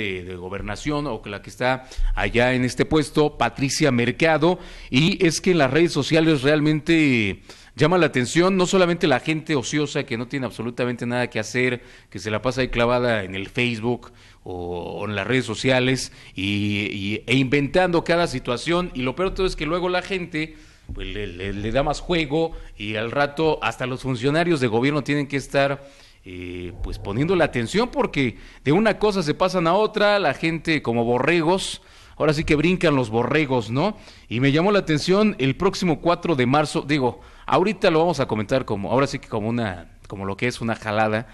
de, gobernación o la que está allá en este puesto, Patricia Mercado, y es que en las redes sociales realmente llama la atención no solamente la gente ociosa que no tiene absolutamente nada que hacer, que se la pasa ahí clavada en el Facebook o en las redes sociales y, e inventando cada situación, y lo peor todo es que luego la gente... Pues, le da más juego y al rato hasta los funcionarios de gobierno tienen que estar eh, pues poniendo la atención porque de una cosa se pasan a otra, la gente como borregos, ahora sí que brincan los borregos, ¿no? Y me llamó la atención el próximo 4 de marzo, digo, ahorita lo vamos a comentar como, ahora sí que como una, como lo que es una jalada,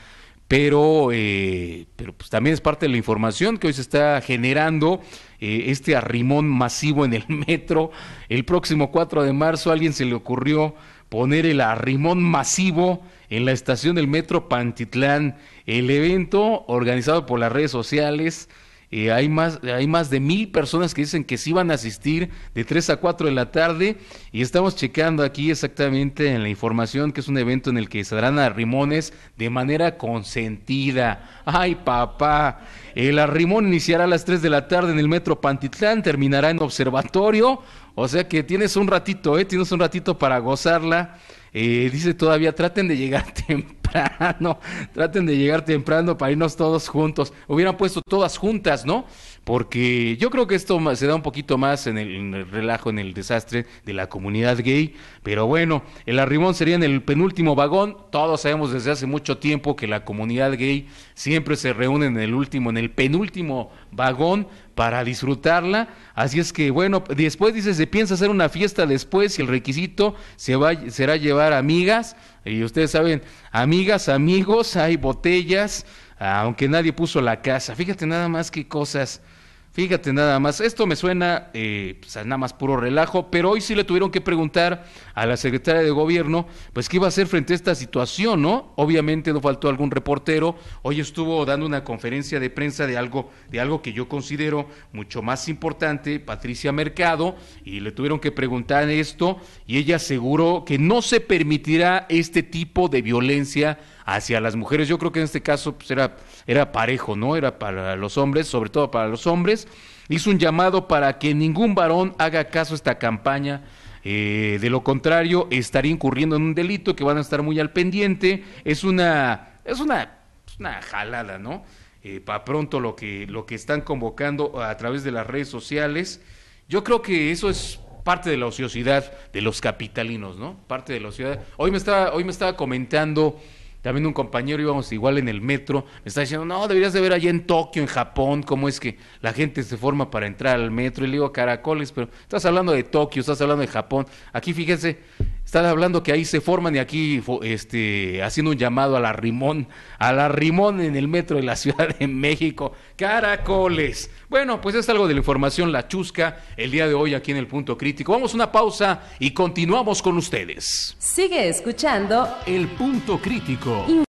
pero, eh, pero pues también es parte de la información que hoy se está generando eh, este arrimón masivo en el metro. El próximo 4 de marzo alguien se le ocurrió poner el arrimón masivo en la estación del metro Pantitlán. El evento organizado por las redes sociales hay, más, hay más de mil personas que dicen que sí van a asistir de 3 a 4 de la tarde y estamos checando aquí exactamente en la información que es un evento en el que saldrán a Rimones de manera consentida. ¡Ay, papá! El arrimón iniciará a las 3 de la tarde en el Metro Pantitlán, terminará en Observatorio, o sea que tienes un ratito, ¿eh? Tienes un ratito para gozarla. Eh, dice todavía, traten de llegar temprano. No, traten de llegar temprano para irnos todos juntos. Hubieran puesto todas juntas, ¿no? Porque yo creo que esto se da un poquito más en el, relajo, en el desastre de la comunidad gay. Pero bueno, el arribón sería en el penúltimo vagón. Todos sabemos desde hace mucho tiempo que la comunidad gay siempre se reúne en el último, en el penúltimo vagón para disfrutarla. Así es que, bueno, después dice, se piensa hacer una fiesta después y el requisito será llevar amigas. Y ustedes saben, amigas amigos, hay botellas, aunque nadie puso la casa. Fíjate nada más qué cosas. Fíjate nada más, esto me suena eh, pues, nada más puro relajo, pero hoy sí le tuvieron que preguntar a la secretaria de gobierno, pues qué iba a hacer frente a esta situación, ¿no? Obviamente no faltó algún reportero, hoy estuvo dando una conferencia de prensa de algo, de algo que yo considero mucho más importante, Patricia Mercado, y le tuvieron que preguntar esto, y ella aseguró que no se permitirá este tipo de violencia hacia las mujeres. Yo creo que en este caso pues, era, era parejo, ¿no? Era para los hombres, sobre todo para los hombres. Hizo un llamado para que ningún varón haga caso a esta campaña. Eh, de lo contrario, estaría incurriendo en un delito que van a estar muy al pendiente. Es una, es una, una jalada, ¿no? Eh, para pronto lo que, lo que están convocando a través de las redes sociales. Yo creo que eso es parte de la ociosidad de los capitalinos, ¿no? Parte de la ociosidad. Hoy me estaba, hoy me estaba comentando también un compañero íbamos igual en el metro, me está diciendo, no, deberías de ver allá en Tokio, en Japón, cómo es que la gente se forma para entrar al metro. Y le digo, caracoles, pero estás hablando de Tokio, estás hablando de Japón. Aquí fíjense, están hablando que ahí se forman y aquí este, haciendo un llamado a la Rimón, a la Rimón en el metro de la Ciudad de México. Caracoles. Bueno, pues es algo de la información La Chusca el día de hoy aquí en el Punto Crítico. Vamos a una pausa y continuamos con ustedes. Sigue escuchando El Punto Crítico.